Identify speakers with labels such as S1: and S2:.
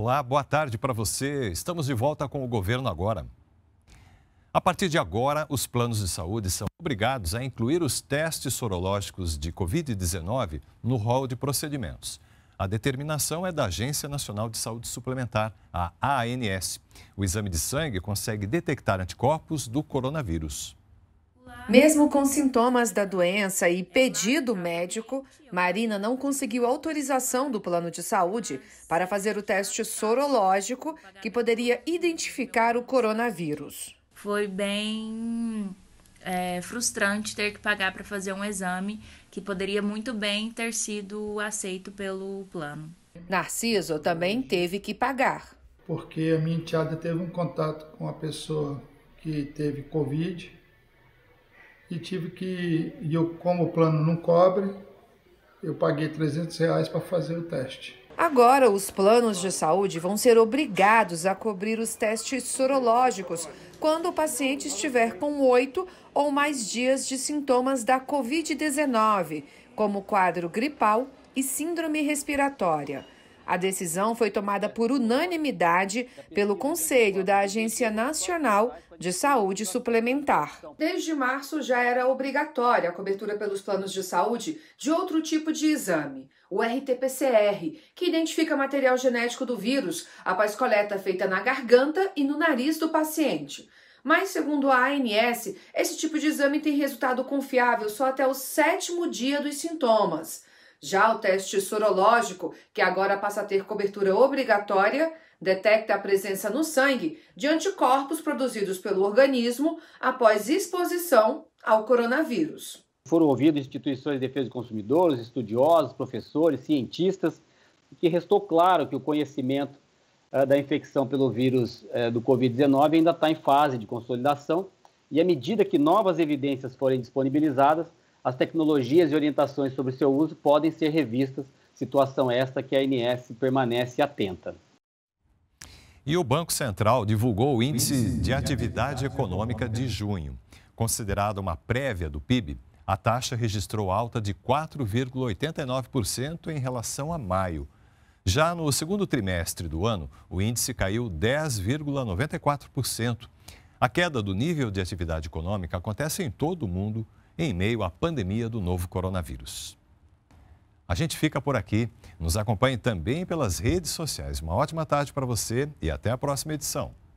S1: Olá, boa tarde para você. Estamos de volta com o governo agora. A partir de agora, os planos de saúde são obrigados a incluir os testes sorológicos de Covid-19 no rol de procedimentos. A determinação é da Agência Nacional de Saúde Suplementar, a ANS. O exame de sangue consegue detectar anticorpos do coronavírus.
S2: Mesmo com sintomas da doença e pedido médico, Marina não conseguiu autorização do plano de saúde para fazer o teste sorológico que poderia identificar o coronavírus. Foi bem é, frustrante ter que pagar para fazer um exame que poderia muito bem ter sido aceito pelo plano. Narciso também teve que pagar.
S3: Porque a minha enteada teve um contato com uma pessoa que teve Covid e tive que, e eu, como o plano não cobre, eu paguei 300 reais para fazer o teste.
S2: Agora, os planos de saúde vão ser obrigados a cobrir os testes sorológicos quando o paciente estiver com oito ou mais dias de sintomas da Covid-19, como quadro gripal e síndrome respiratória. A decisão foi tomada por unanimidade pelo Conselho da Agência Nacional de Saúde Suplementar. Desde março já era obrigatória a cobertura pelos planos de saúde de outro tipo de exame, o RT-PCR, que identifica material genético do vírus após coleta feita na garganta e no nariz do paciente. Mas, segundo a ANS, esse tipo de exame tem resultado confiável só até o sétimo dia dos sintomas. Já o teste sorológico, que agora passa a ter cobertura obrigatória, detecta a presença no sangue de anticorpos produzidos pelo organismo após exposição ao coronavírus.
S3: Foram ouvidas instituições de defesa de consumidores, estudiosos, professores, cientistas, que restou claro que o conhecimento ah, da infecção pelo vírus eh, do Covid-19 ainda está em fase de consolidação e, à medida que novas evidências forem disponibilizadas, as tecnologias e orientações sobre seu uso podem ser revistas, situação esta que a ANS permanece atenta.
S1: E o Banco Central divulgou o Índice de Atividade Econômica de junho. Considerada uma prévia do PIB, a taxa registrou alta de 4,89% em relação a maio. Já no segundo trimestre do ano, o índice caiu 10,94%. A queda do nível de atividade econômica acontece em todo o mundo em meio à pandemia do novo coronavírus. A gente fica por aqui. Nos acompanhe também pelas redes sociais. Uma ótima tarde para você e até a próxima edição.